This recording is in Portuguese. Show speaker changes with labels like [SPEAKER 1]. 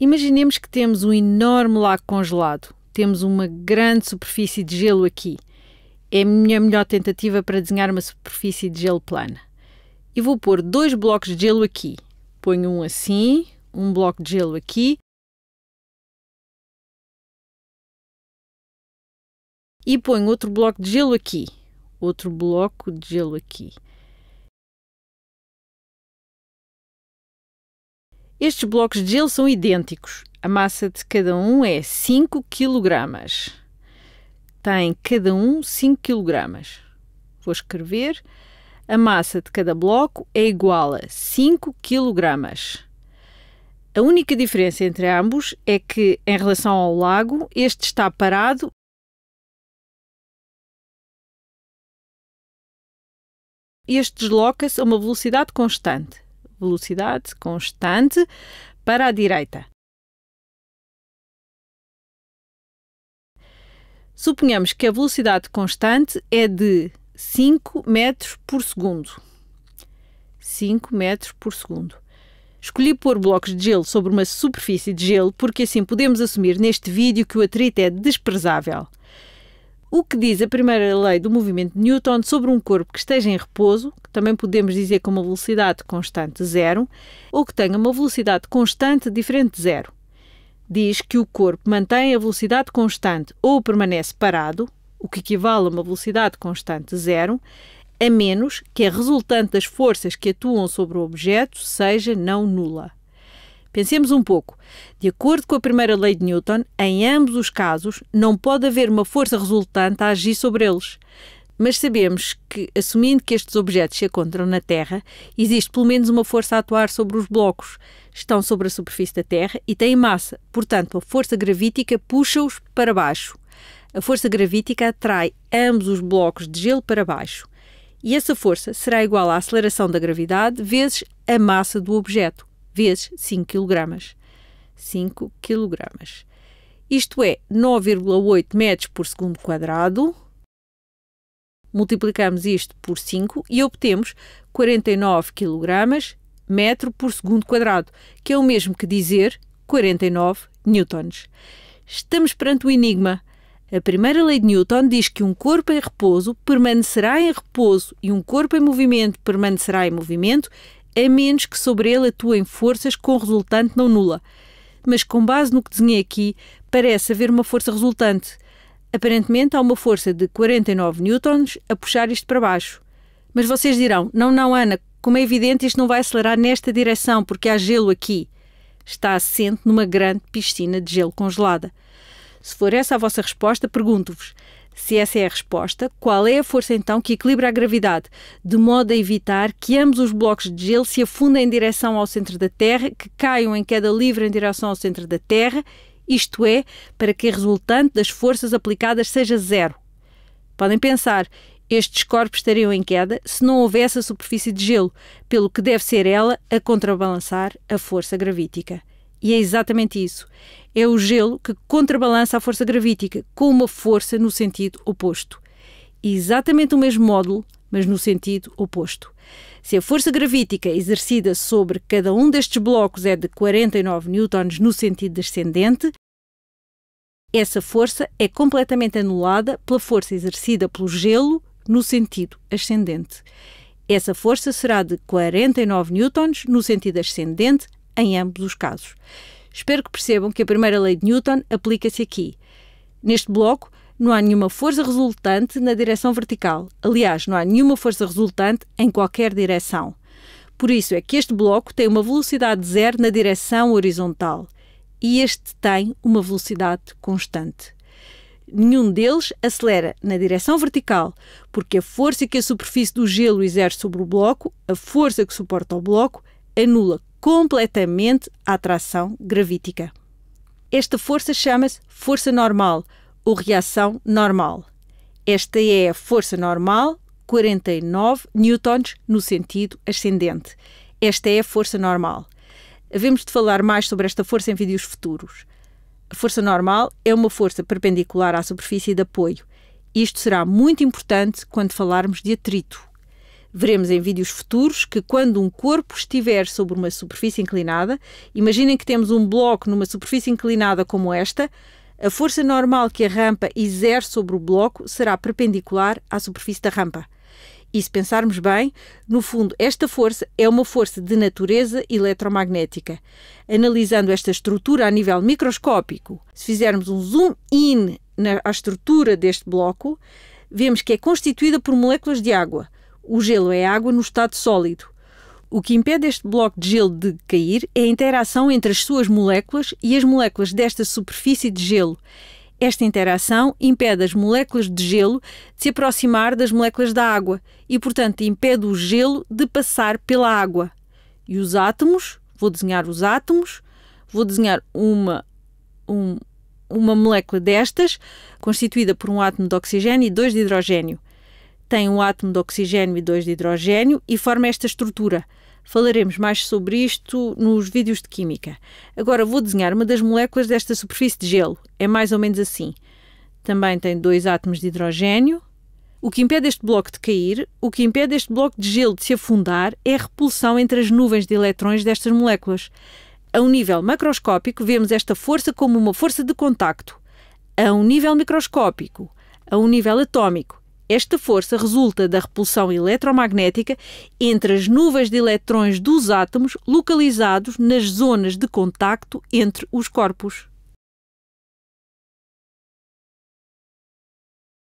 [SPEAKER 1] Imaginemos que temos um enorme lago congelado, temos uma grande superfície de gelo aqui. É a minha melhor tentativa para desenhar uma superfície de
[SPEAKER 2] gelo plana. E vou pôr dois blocos de gelo aqui. Ponho um assim, um bloco de gelo aqui. E ponho outro bloco de gelo aqui. Outro bloco de gelo aqui. Estes blocos de gelo são idênticos. A massa de cada um é 5 kg.
[SPEAKER 1] Tem cada um 5 kg. Vou escrever. A massa de cada bloco é igual a 5 kg.
[SPEAKER 2] A única diferença entre ambos é que, em relação ao lago, este está parado este desloca-se a uma velocidade constante velocidade constante para a direita. Suponhamos que a velocidade constante é de 5 metros por
[SPEAKER 1] segundo. 5 metros por segundo. Escolhi pôr blocos de gelo sobre uma superfície de gelo porque assim podemos assumir neste vídeo que o atrito é desprezável o que diz a primeira lei do movimento de Newton sobre um corpo que esteja em repouso, que também podemos dizer com uma velocidade constante zero, ou que tenha uma velocidade constante diferente de zero. Diz que o corpo mantém a velocidade constante ou permanece parado, o que equivale a uma velocidade constante zero, a menos que a resultante das forças que atuam sobre o objeto seja não nula. Pensemos um pouco. De acordo com a primeira lei de Newton, em ambos os casos não pode haver uma força resultante a agir sobre eles. Mas sabemos que, assumindo que estes objetos se encontram na Terra, existe pelo menos uma força a atuar sobre os blocos. Estão sobre a superfície da Terra e têm massa, portanto, a força gravítica puxa-os para baixo. A força gravítica atrai ambos os blocos de gelo para baixo. E essa força será igual à aceleração da gravidade vezes a massa do objeto vezes 5 kg. 5 kg. Isto é 9,8 metros por segundo quadrado. Multiplicamos isto por 5 e obtemos 49 kg metro por segundo quadrado, que é o mesmo que dizer 49 newtons. Estamos perante o enigma. A primeira lei de Newton diz que um corpo em repouso permanecerá em repouso e um corpo em movimento permanecerá em movimento a menos que sobre ele atuem forças com resultante não nula. Mas com base no que desenhei aqui, parece haver uma força resultante. Aparentemente há uma força de 49 newtons a puxar isto para baixo. Mas vocês dirão: não, não, Ana, como é evidente, isto não vai acelerar nesta direção porque há gelo aqui. Está assente numa grande piscina de gelo congelada. Se for essa a vossa resposta, pergunto-vos: se essa é a resposta, qual é a força então que equilibra a gravidade, de modo a evitar que ambos os blocos de gelo se afundem em direção ao centro da Terra, que caiam em queda livre em direção ao centro da Terra, isto é, para que a resultante das forças aplicadas seja zero? Podem pensar, estes corpos estariam em queda se não houvesse a superfície de gelo, pelo que deve ser ela a contrabalançar a força gravítica. E é exatamente isso. É o gelo que contrabalança a força gravítica com uma força no sentido oposto. Exatamente o mesmo módulo, mas no sentido oposto. Se a força gravítica exercida sobre cada um destes blocos é de 49 newtons no sentido descendente, essa força é completamente anulada pela força exercida pelo gelo no sentido ascendente. Essa força será de 49 newtons no sentido ascendente em ambos os casos. Espero que percebam que a primeira lei de Newton aplica-se aqui. Neste bloco, não há nenhuma força resultante na direção vertical. Aliás, não há nenhuma força resultante em qualquer direção. Por isso é que este bloco tem uma velocidade zero na direção horizontal e este tem uma velocidade constante. Nenhum deles acelera na direção vertical, porque a força que a superfície do gelo exerce sobre o bloco, a força que suporta o bloco, anula completamente a atração gravítica. Esta força chama-se força normal ou reação normal. Esta é a força normal, 49 newtons no sentido ascendente. Esta é a força normal. Havemos de falar mais sobre esta força em vídeos futuros. A força normal é uma força perpendicular à superfície de apoio. Isto será muito importante quando falarmos de atrito. Veremos em vídeos futuros que, quando um corpo estiver sobre uma superfície inclinada, imaginem que temos um bloco numa superfície inclinada como esta, a força normal que a rampa exerce sobre o bloco será perpendicular à superfície da rampa. E se pensarmos bem, no fundo, esta força é uma força de natureza eletromagnética. Analisando esta estrutura a nível microscópico, se fizermos um zoom in na estrutura deste bloco, vemos que é constituída por moléculas de água. O gelo é água no estado sólido. O que impede este bloco de gelo de cair é a interação entre as suas moléculas e as moléculas desta superfície de gelo. Esta interação impede as moléculas de gelo de se aproximar das moléculas da água e, portanto, impede o gelo de passar pela água. E os átomos, vou desenhar os átomos, vou desenhar uma, um, uma molécula destas, constituída por um átomo de oxigênio e dois de hidrogênio tem um átomo de oxigênio e dois de hidrogênio e forma esta estrutura. Falaremos mais sobre isto nos vídeos de química. Agora vou desenhar uma das moléculas desta superfície de gelo. É mais ou menos assim. Também tem dois átomos de hidrogênio. O que impede este bloco de cair, o que impede este bloco de gelo de se afundar, é a repulsão entre as nuvens de eletrões destas moléculas. A um nível macroscópico, vemos esta força como uma força de contacto. A um nível microscópico, a um nível atómico, esta força resulta da repulsão eletromagnética
[SPEAKER 2] entre as nuvens de eletrões dos átomos localizados nas zonas de contacto entre os corpos.